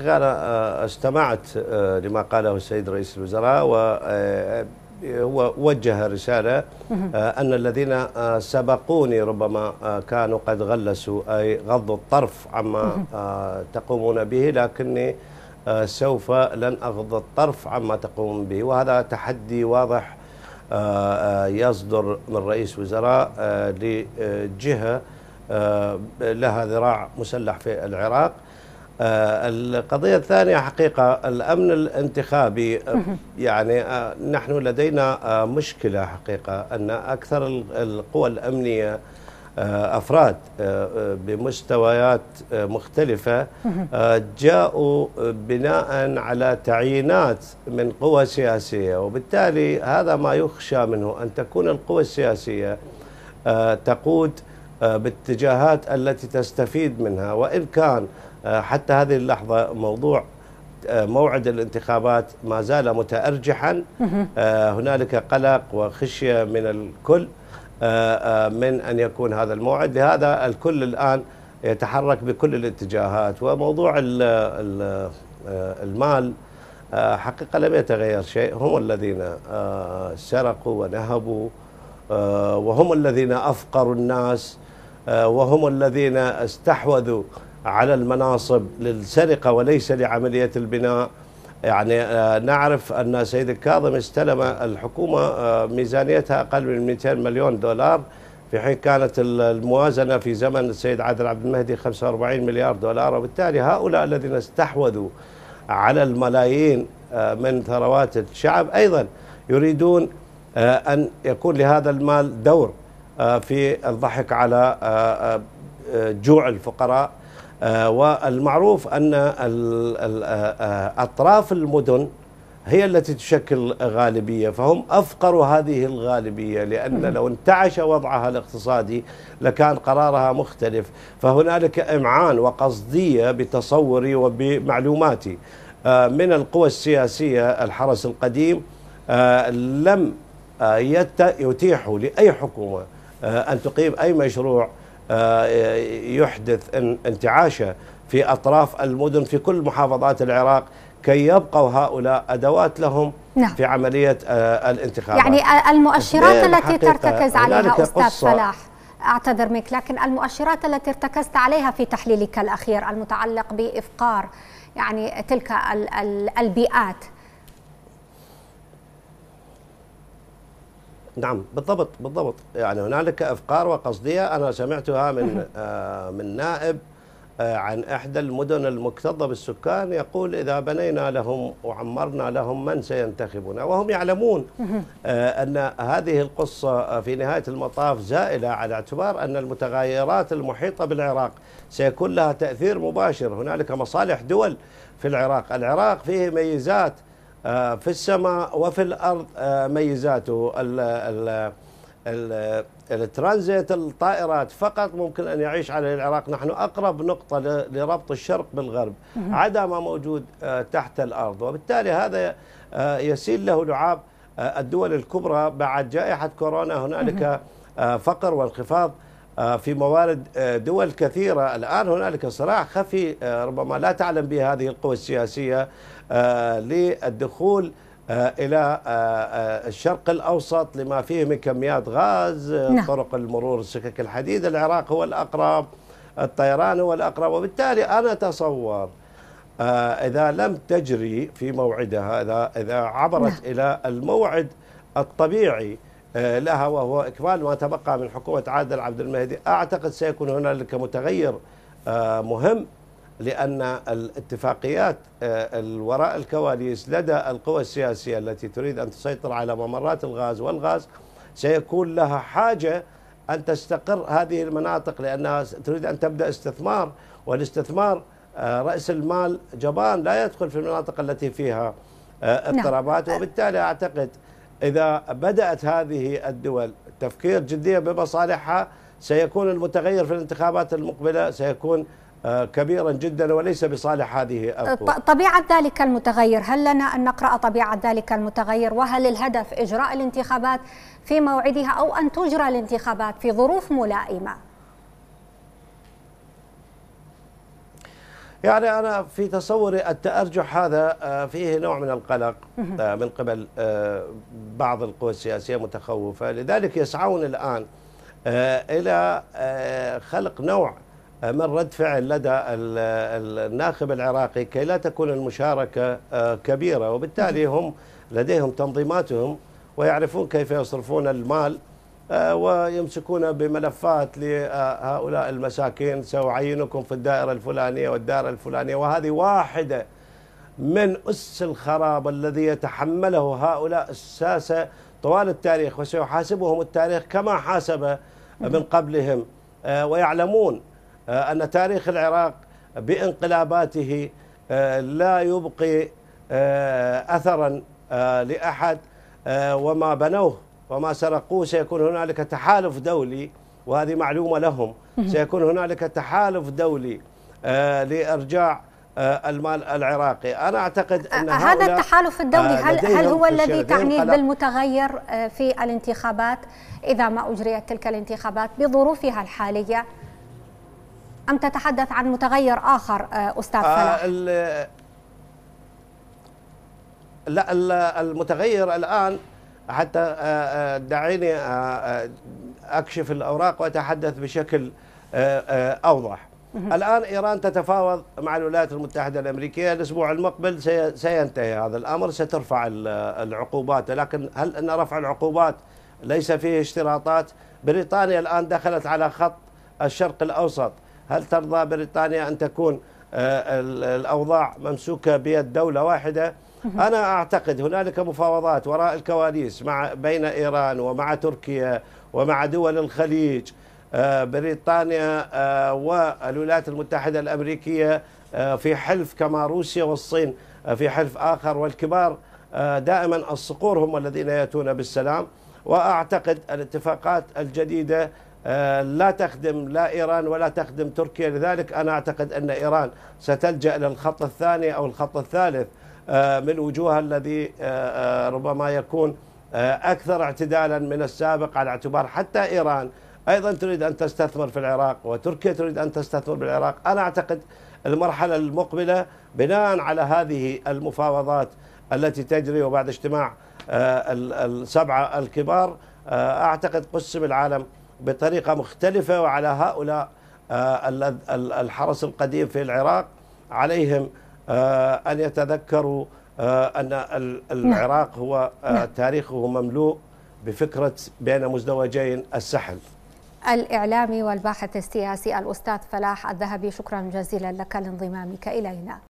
أنا استمعت آه، آه، لما قاله السيد رئيس الوزراء وهو آه، وجه رسالة أن الذين سبقوني ربما كانوا قد غلسوا أي غضوا الطرف عما تقومون به لكني سوف لن أغض الطرف عما تقوم به وهذا تحدي واضح يصدر من رئيس وزراء لجهة لها ذراع مسلح في العراق آه، القضية الثانية حقيقة الأمن الانتخابي آه، يعني آه، نحن لدينا مشكلة حقيقة أن أكثر القوى الأمنية أفراد بمستويات مختلفة جاءوا بناء على تعيينات من قوى سياسية وبالتالي هذا ما يخشى منه أن تكون القوى السياسية تقود باتجاهات التي تستفيد منها وإن كان آه، حتى هذه اللحظة موضوع آه، موعد الانتخابات ما زال متأرجحا آه، هنالك قلق وخشية من الكل من أن يكون هذا الموعد لهذا الكل الآن يتحرك بكل الاتجاهات وموضوع المال حقيقة لم يتغير شيء هم الذين سرقوا ونهبوا وهم الذين أفقروا الناس وهم الذين استحوذوا على المناصب للسرقة وليس لعملية البناء يعني آه، نعرف أن السيد الكاظم استلم الحكومة آه، ميزانيتها أقل من 200 مليون دولار في حين كانت الموازنة في زمن السيد عادل عبد المهدي 45 مليار دولار وبالتالي هؤلاء الذين استحوذوا على الملايين آه، من ثروات الشعب أيضا يريدون أن يكون لهذا المال دور في الضحك على جوع الفقراء آه، والمعروف أن آه، آه، أطراف المدن هي التي تشكل غالبية فهم أفقروا هذه الغالبية لأن لو انتعش وضعها الاقتصادي لكان قرارها مختلف فهنالك إمعان وقصدية بتصوري وبمعلوماتي من القوى السياسية الحرس القديم لم يتيحوا لأي حكومة أن تقيم أي مشروع آه، يحدث انتعاشه في أطراف المدن في كل محافظات العراق كي يبقوا هؤلاء أدوات لهم نعم. في عملية آه، الانتخابات يعني المؤشرات التي ترتكز عليها أستاذ فلاح أعتذر منك لكن المؤشرات التي ارتكزت عليها في تحليلك الأخير المتعلق بإفقار يعني تلك البيئات نعم بالضبط بالضبط يعني هنالك افكار وقصديه انا سمعتها من آه من نائب آه عن احدى المدن المكتظه بالسكان يقول اذا بنينا لهم وعمرنا لهم من سينتخبنا وهم يعلمون آه ان هذه القصه في نهايه المطاف زائله على اعتبار ان المتغيرات المحيطه بالعراق سيكون لها تاثير مباشر هنالك مصالح دول في العراق العراق فيه ميزات آه، في السماء وفي الارض آه، ميزاته الترانزيت الطائرات فقط ممكن ان يعيش على العراق نحن اقرب نقطه لربط الشرق بالغرب عدا ما موجود آه، تحت الارض وبالتالي هذا يسيل له لعاب الدول الكبرى بعد جائحه كورونا هنالك فقر وانخفاض آه، في موارد آه، دول كثيرة الآن هنالك صراع خفي آه، ربما لا تعلم به هذه القوى السياسية للدخول إلى الشرق الأوسط لما فيه من كميات غاز نعم. طرق المرور سكك الحديد العراق هو الأقرب الطيران هو الأقرب وبالتالي أنا أتصور إذا لم تجري في موعدها إذا عبرت نعم. إلى الموعد الطبيعي آه، لها وهو إكمال ما تبقى من حكومة عادل عبد المهدي أعتقد سيكون هنالك متغير آه، مهم لأن الاتفاقيات آه، الوراء الكواليس لدى القوى السياسية التي تريد أن تسيطر على ممرات الغاز والغاز سيكون لها حاجة أن تستقر هذه المناطق لأنها تريد أن تبدأ استثمار والاستثمار رأس المال جبان لا يدخل في المناطق التي فيها نعم. اضطرابات وبالتالي أعتقد إذا بدأت هذه الدول تفكير جديا بمصالحها سيكون المتغير في الانتخابات المقبلة سيكون آه، كبيرا جدا وليس بصالح هذه الأفضل. طبيعة ذلك المتغير هل لنا أن نقرأ طبيعة ذلك المتغير وهل الهدف إجراء الانتخابات في موعدها أو أن تجرى الانتخابات في ظروف ملائمة يعني أنا في تصوري التأرجح هذا آه، فيه نوع من القلق آه، من قبل آه، بعض القوى السياسية متخوفة لذلك يسعون الآن إلى خلق نوع من رد فعل لدى الناخب العراقي كي لا تكون المشاركة كبيرة وبالتالي هم لديهم تنظيماتهم ويعرفون كيف يصرفون المال آه، ويمسكون بملفات لهؤلاء المساكين سأعينكم في الدائرة الفلانية والدائرة الفلانية وهذه واحدة من أس الخراب الذي يتحمله هؤلاء الساسة طوال التاريخ وسيحاسبهم التاريخ كما حاسب من قبلهم آه، ويعلمون آه، أن تاريخ العراق بانقلاباته لا يبقي أثرا لأحد وما بنوه وما سرقوه سيكون هنالك تحالف دولي وهذه معلومة لهم سيكون هنالك تحالف دولي آه، لإرجاع آه، المال العراقي أنا أعتقد آه، أن هذا التحالف الدولي هل, هل هو الذي تعنيه بالمتغير في الانتخابات إذا ما أجريت تلك الانتخابات بظروفها الحالية أم تتحدث عن متغير آخر أستاذ فلاح؟ لا المتغير الآن حتى آه، آه، دعيني آه، أكشف الأوراق وأتحدث بشكل أوضح الآن إيران تتفاوض مع الولايات المتحدة الأمريكية الأسبوع المقبل سينتهي هذا الأمر سترفع العقوبات لكن هل أن رفع العقوبات ليس فيه اشتراطات بريطانيا الآن دخلت على خط الشرق الأوسط هل ترضى بريطانيا أن تكون آه، الأوضاع ممسوكة بيد دولة واحدة أنا أعتقد هنالك مفاوضات وراء الكواليس مع بين إيران ومع تركيا ومع دول الخليج آه، بريطانيا آه، والولايات المتحدة الأمريكية في حلف كما روسيا والصين في حلف آخر والكبار دائما الصقور هم الذين يأتون بالسلام وأعتقد الاتفاقات الجديدة آه، لا تخدم لا إيران ولا تخدم تركيا لذلك أنا أعتقد أن إيران ستلجأ للخط الثاني أو الخط الثالث آه، من وجوهها الذي آه، ربما يكون أكثر اعتدالا من السابق على اعتبار حتى إيران أيضا تريد أن تستثمر في العراق وتركيا تريد أن تستثمر بالعراق أنا أعتقد المرحلة المقبلة بناء على هذه المفاوضات التي تجري وبعد اجتماع السبعة الكبار أعتقد قسم العالم بطريقة مختلفة وعلى هؤلاء آه، الحرس القديم في العراق عليهم آه، أن يتذكروا آه، أن نعم. العراق هو نعم. تاريخه مملوء بفكرة بين مزدوجين السحل الإعلامي والباحث السياسي الأستاذ فلاح الذهبي شكرا جزيلا لك لانضمامك إلينا